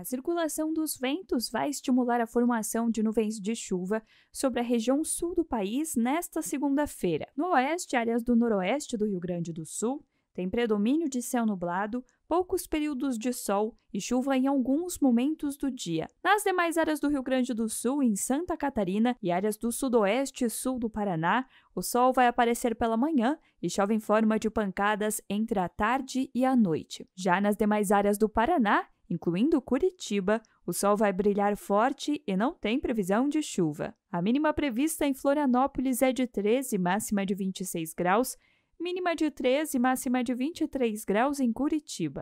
A circulação dos ventos vai estimular a formação de nuvens de chuva sobre a região sul do país nesta segunda-feira. No oeste, áreas do noroeste do Rio Grande do Sul tem predomínio de céu nublado, poucos períodos de sol e chuva em alguns momentos do dia. Nas demais áreas do Rio Grande do Sul, em Santa Catarina e áreas do sudoeste e sul do Paraná, o sol vai aparecer pela manhã e chove em forma de pancadas entre a tarde e a noite. Já nas demais áreas do Paraná, incluindo Curitiba, o sol vai brilhar forte e não tem previsão de chuva. A mínima prevista em Florianópolis é de 13, máxima de 26 graus, mínima de 13, máxima de 23 graus em Curitiba.